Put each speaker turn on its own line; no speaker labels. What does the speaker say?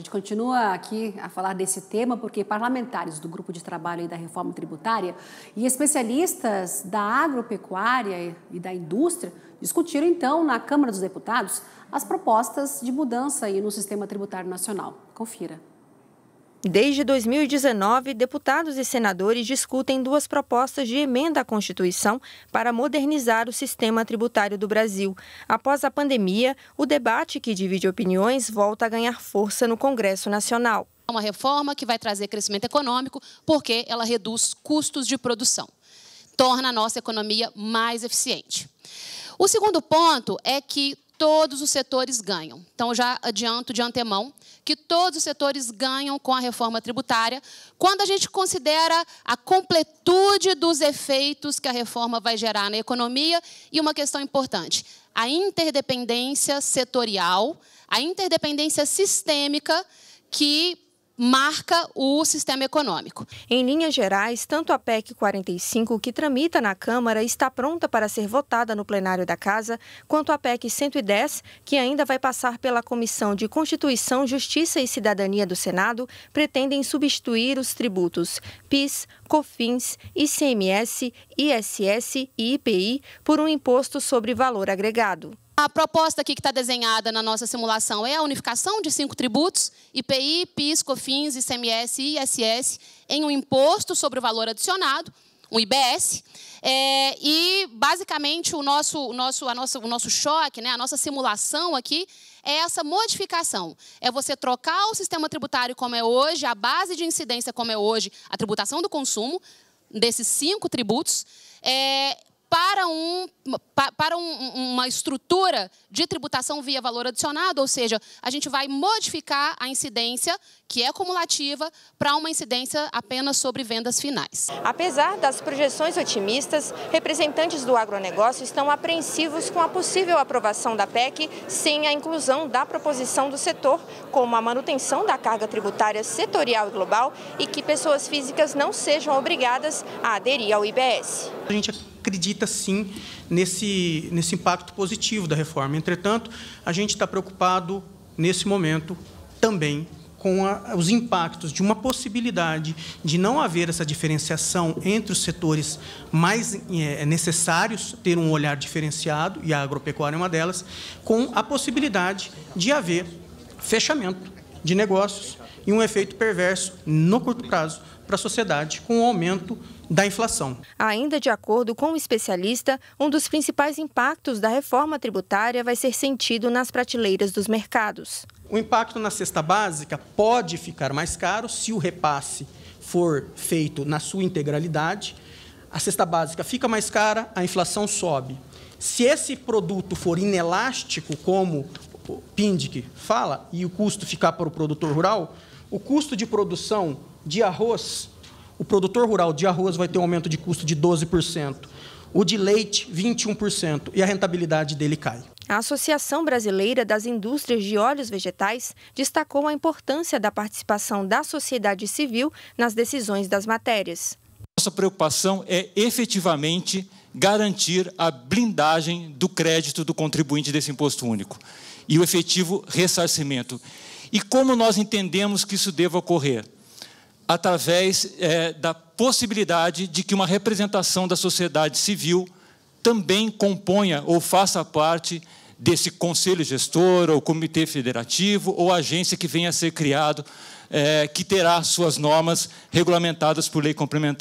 gente continua aqui a falar desse tema porque parlamentares do grupo de trabalho da reforma tributária e especialistas da agropecuária e da indústria discutiram então na Câmara dos Deputados as propostas de mudança aí no sistema tributário nacional. Confira.
Desde 2019, deputados e senadores discutem duas propostas de emenda à Constituição para modernizar o sistema tributário do Brasil. Após a pandemia, o debate que divide opiniões volta a ganhar força
no Congresso Nacional. É uma reforma que vai trazer crescimento econômico porque ela reduz custos de produção, torna a nossa economia mais eficiente. O segundo ponto é que todos os setores ganham. Então, já adianto de antemão que todos os setores ganham com a reforma tributária, quando a gente considera a completude dos efeitos que a reforma vai gerar na economia e uma questão importante, a interdependência setorial, a interdependência sistêmica que marca o sistema econômico. Em linhas gerais,
tanto a PEC 45, que tramita na Câmara, está pronta para ser votada no plenário da Casa, quanto a PEC 110, que ainda vai passar pela Comissão de Constituição, Justiça e Cidadania do Senado, pretendem substituir os tributos PIS,
COFINS, ICMS, ISS e IPI por um imposto sobre valor agregado. A proposta aqui que está desenhada na nossa simulação é a unificação de cinco tributos, IPI, PIS, COFINS, ICMS e ISS, em um imposto sobre o valor adicionado, um IBS. É, e, basicamente, o nosso, o nosso, a nossa, o nosso choque, né, a nossa simulação aqui é essa modificação. É você trocar o sistema tributário como é hoje, a base de incidência como é hoje, a tributação do consumo, desses cinco tributos, é, para, um, para um, uma estrutura de tributação via valor adicionado, ou seja, a gente vai modificar a incidência, que é cumulativa, para uma incidência apenas sobre vendas finais. Apesar das projeções otimistas, representantes do agronegócio estão apreensivos com
a possível aprovação da PEC sem a inclusão da proposição do setor, como a manutenção da carga tributária setorial e global e que pessoas físicas não sejam obrigadas a aderir ao IBS.
A gente acredita sim nesse, nesse impacto positivo da reforma. Entretanto, a gente está preocupado nesse momento também com a, os impactos de uma possibilidade de não haver essa diferenciação entre os setores mais é, necessários, ter um olhar diferenciado, e a agropecuária é uma delas, com a possibilidade de haver fechamento de negócios e um efeito perverso no curto prazo para a sociedade com o aumento da inflação.
Ainda de acordo com o especialista, um dos principais impactos da reforma tributária vai ser sentido nas prateleiras dos mercados.
O impacto na cesta básica pode ficar mais caro se o repasse for feito na sua integralidade. A cesta básica fica mais cara, a inflação sobe. Se esse produto for inelástico, como PINDIC fala, e o custo ficar para o produtor rural, o custo de produção de arroz, o produtor rural de arroz vai ter um aumento de custo de 12%, o de leite, 21%, e a rentabilidade dele cai.
A Associação Brasileira das Indústrias de Óleos Vegetais destacou a importância da participação da sociedade civil nas decisões das matérias.
Nossa preocupação é efetivamente garantir a blindagem do crédito do contribuinte desse imposto único e o efetivo ressarcimento. E como nós entendemos que isso deva ocorrer? Através é, da possibilidade de que uma representação da sociedade civil também componha ou faça parte desse conselho gestor, ou comitê federativo, ou agência que venha a ser criado, é, que terá suas normas regulamentadas por lei complementar.